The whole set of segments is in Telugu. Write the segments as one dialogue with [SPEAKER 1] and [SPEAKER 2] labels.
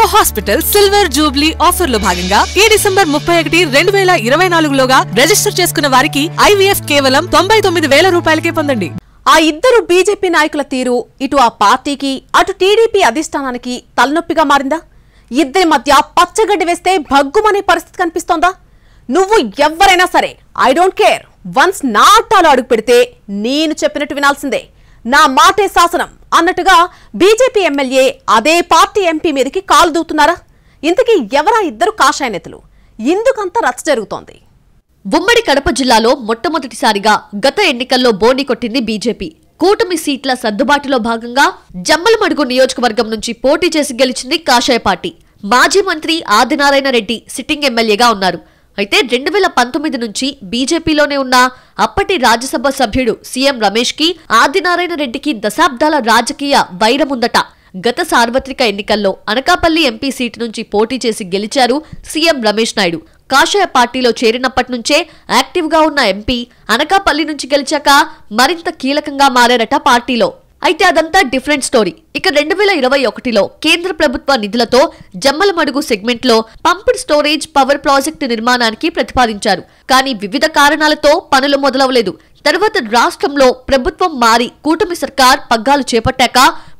[SPEAKER 1] అపోలో హాస్పిటల్ సిల్వర్ జూబ్లీ లో భాగంగా ఈ డిసెంబర్ ముప్పై ఒకటి రెండు వేల ఇరవై నాలుగులోగా రిజిస్టర్ చేసుకున్న వారికి ఐవీఎఫ్ కేవలం తొంభై తొమ్మిది వేల రూపాయలకే పొందండి ఆ ఇద్దరు బీజేపీ నాయకుల తీరు ఇటు ఆ పార్టీకి అటు టీడీపీ అధిష్టానానికి తలనొప్పిగా మారిందా ఇద్దరి మధ్య పచ్చగడ్డి వేస్తే భగ్గుమనే పరిస్థితి కనిపిస్తోందా నువ్వు ఎవరైనా సరే ఐ డోంట్ కేర్ వన్స్ నా అట్టాలు అడుగు పెడితే నేను చెప్పినట్టు వినాల్సిందే నా మాటే శాసనం అన్నట్టుగా బీజేపీ ఎమ్మెల్యే అదే పార్టీ ఎంపీ మీదకి
[SPEAKER 2] కాలు దూతున్నారా ఇంతకీ ఎవరా ఇద్దరు కాషాయ నేతలు ఇందుకంత రచ్చ జరుగుతోంది ఉమ్మడి కడప జిల్లాలో మొట్టమొదటిసారిగా గత ఎన్నికల్లో బోని కొట్టింది బీజేపీ కూటమి సీట్ల సర్దుబాటులో భాగంగా జమ్మలమడుగు నియోజకవర్గం నుంచి పోటీ చేసి గెలిచింది కాషాయ పార్టీ మాజీ మంత్రి ఆదినారాయణ రెడ్డి సిట్టింగ్ ఎమ్మెల్యేగా ఉన్నారు అయితే రెండు వేల పంతొమ్మిది నుంచి బీజేపీలోనే ఉన్న అప్పటి రాజ్యసభ సభ్యుడు సీఎం రమేష్కి ఆదినారాయణ రెడ్డికి దశాబ్దాల రాజకీయ వైరముందట గత సార్వత్రిక ఎన్నికల్లో అనకాపల్లి ఎంపీ సీటు నుంచి పోటీ చేసి గెలిచారు సీఎం రమేష్ నాయుడు కాషాయ పార్టీలో చేరినప్పటి నుంచే యాక్టివ్గా ఉన్న ఎంపీ అనకాపల్లి నుంచి గెలిచాక మరింత కీలకంగా మారారట పార్టీలో అయితే అదంతా డిఫరెంట్ స్టోరీ ఇక రెండు వేల ఇరవై ఒకటిలో కేంద్ర ప్రభుత్వ నిధులతో జమ్మలమడుగు సెగ్మెంట్ లో పంప్డ్ స్టోరేజ్ పవర్ ప్రాజెక్టు నిర్మాణానికి ప్రతిపాదించారు కానీ వివిధ కారణాలతో పనులు మొదలవలేదు తర్వాత రాష్ట్రంలో ప్రభుత్వం మారి కూటమి సర్కార్ పగ్గాలు చేపట్టాక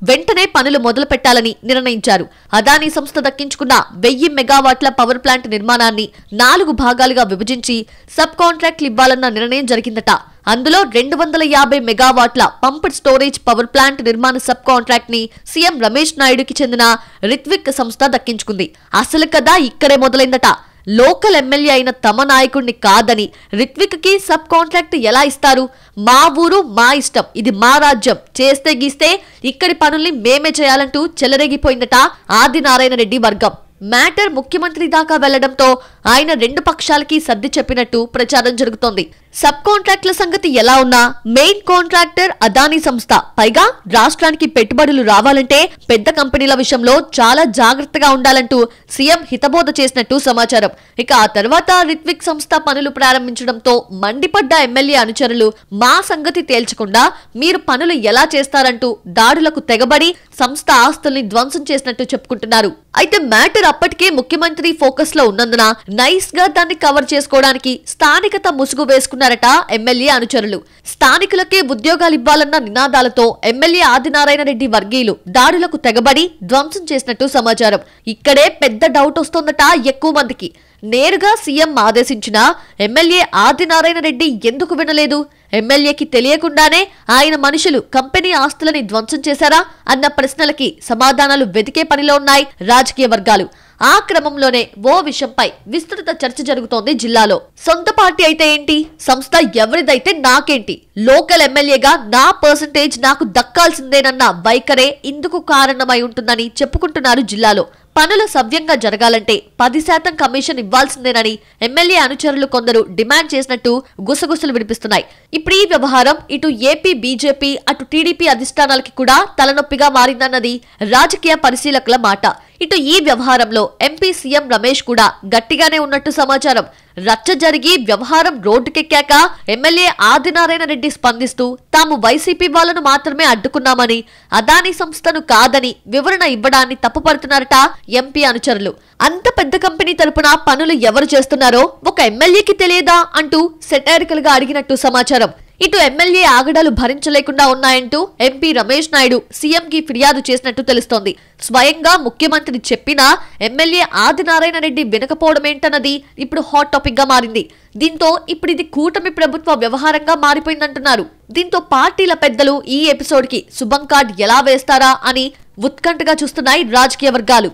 [SPEAKER 2] వెంటనే పనులు మొదలు పెట్టాలని నిర్ణయించారు అదానీ సంస్థ దక్కించుకున్న వెయ్యి మెగావాట్ల పవర్ ప్లాంట్ నిర్మాణాన్ని నాలుగు భాగాలుగా విభజించి సబ్ కాంట్రాక్ట్లు ఇవ్వాలన్న నిర్ణయం జరిగిందట అందులో రెండు వందల యాభై మెగావాట్ల పంప్డ్ స్టోరేజ్ పవర్ ప్లాంట్ నిర్మాణ సబ్ కాంట్రాక్ట్ ని అవార్డుని సీఎం రమేష్ నాయుడుకి చెందిన రిత్విక్ సంస్థ దక్కించుకుంది అసలు కదా ఇక్కడే మొదలైందట లోకల్ ఎమ్మెల్యే అయిన తమ నాయకుడిని కాదని రిత్విక్ కి సబ్ కాంట్రాక్ట్ ఎలా ఇస్తారు మా ఊరు మా ఇష్టం ఇది మా రాజ్యం చేస్తే గీస్తే ఇక్కడి పనుల్ని మేమే చేయాలంటూ చెలరేగిపోయిందట ఆదినారాయణ రెడ్డి వర్గం మ్యాటర్ ముఖ్యమంత్రి దాకా వెళ్లడంతో ఆయన రెండు పక్షాలకి సర్ది చెప్పినట్టు ప్రచారం జరుగుతోంది సబ్ కాంట్రాక్టుల సంగతి ఎలా ఉన్నా మెయిన్ కాంట్రాక్టర్ అదానీ సంస్థ పైగా రాష్ట్రానికి పెట్టుబడులు రావాలంటే పెద్ద కంపెనీల విషయంలో చాలా జాగ్రత్తగా ఉండాలంటూ సీఎం హితబోధ చేసినట్టు సమాచారం ఇక ఆ తర్వాత రిత్విక్ సంస్థ పనులు ప్రారంభించడంతో మండిపడ్డ ఎమ్మెల్యే అనుచరులు మా సంగతి తేల్చకుండా మీరు పనులు ఎలా చేస్తారంటూ దాడులకు తెగబడి సంస్థ ఆస్తుల్ని ధ్వంసం చేసినట్టు చెప్పుకుంటున్నారు అయితే మ్యాటర్ అప్పటికే ముఖ్యమంత్రి ఫోకస్ లో ఉన్నందున నైస్ గా దాన్ని కవర్ చేసుకోవడానికి స్థానికత ముసుగు వేసుకున్న చేస్తున్నారట ఎమ్మెల్యే అనుచరులు స్థానికులకే ఉద్యోగాలివ్వాలన్న నినాదాలతో ఎమ్మెల్యే ఆదినారాయణ రెడ్డి వర్గీయులు దాడులకు తెగబడి ధ్వంసం చేసినట్టు సమాచారం ఇక్కడే పెద్ద డౌట్ వస్తోందట ఎక్కువ మందికి నేరుగా సీఎం ఆదేశించిన ఎమ్మెల్యే ఆదినారాయణ రెడ్డి ఎందుకు వినలేదు ఎమ్మెల్యేకి తెలియకుండానే ఆయన మనుషులు కంపెనీ ఆస్తులని ధ్వంసం చేశారా అన్న ప్రశ్నలకి సమాధానాలు వెతికే పనిలో ఉన్నాయి రాజకీయ వర్గాలు ఆ క్రమంలోనే ఓ విషయంపై విస్తృత చర్చ జరుగుతోంది జిల్లాలో సొంత పార్టీ అయితే ఏంటి సంస్థ ఎవరిదైతే నాకేంటి లోకల్ ఎమ్మెల్యేగా నా పర్సంటేజ్ నాకు దక్కాల్సిందేనన్న వైఖరే ఇందుకు కారణమై ఉంటుందని చెప్పుకుంటున్నారు జిల్లాలో పనులు సవ్యంగా జరగాలంటే పది శాతం కమిషన్ ఇవ్వాల్సిందేనని ఎమ్మెల్యే అనుచరులు కొందరు డిమాండ్ చేసినట్టు గుసగుసలు వినిపిస్తున్నాయి ఇప్పుడు ఈ వ్యవహారం ఇటు ఏపీ బీజేపీ అటు టీడీపీ అధిష్టానాలకి కూడా తలనొప్పిగా మారిందన్నది రాజకీయ పరిశీలకుల మాట ఇటు ఈ వ్యవహారంలో ఎంపీ సీఎం రమేష్ కూడా గట్టిగానే ఉన్నట్టు సమాచారం రచ్చ జరిగి వ్యవహారం రోడ్డుకెక్కాక ఎమ్మెల్యే ఆదినారాయణ రెడ్డి స్పందిస్తూ తాము వైసీపీ వాళ్లను మాత్రమే అడ్డుకున్నామని అదాని సంస్థను కాదని వివరణ ఇవ్వడాన్ని తప్పుపడుతున్నారట ఎంపీ అనుచరులు అంత పెద్ద కంపెనీ తరపున పనులు ఎవరు చేస్తున్నారో ఒక ఎమ్మెల్యేకి తెలియదా అంటూ సెటైరికల్ గా అడిగినట్టు సమాచారం ఇటు ఎమ్మెల్యే ఆగడాలు భరించలేకుండా ఉన్నాయంటూ ఎంపీ రమేష్ నాయుడు సీఎంకి ఫిర్యాదు చేసినట్టు తెలుస్తోంది స్వయంగా ముఖ్యమంత్రి చెప్పినా ఎమ్మెల్యే ఆదినారాయణ రెడ్డి వినకపోవడమేంటన్నది ఇప్పుడు హాట్ టాపిక్గా మారింది దీంతో ఇప్పుడు ఇది కూటమి ప్రభుత్వ వ్యవహారంగా మారిపోయిందంటున్నారు దీంతో పార్టీల పెద్దలు ఈ ఎపిసోడ్కి శుభం కార్డ్ ఎలా వేస్తారా అని ఉత్కంఠగా చూస్తున్నాయి రాజకీయ వర్గాలు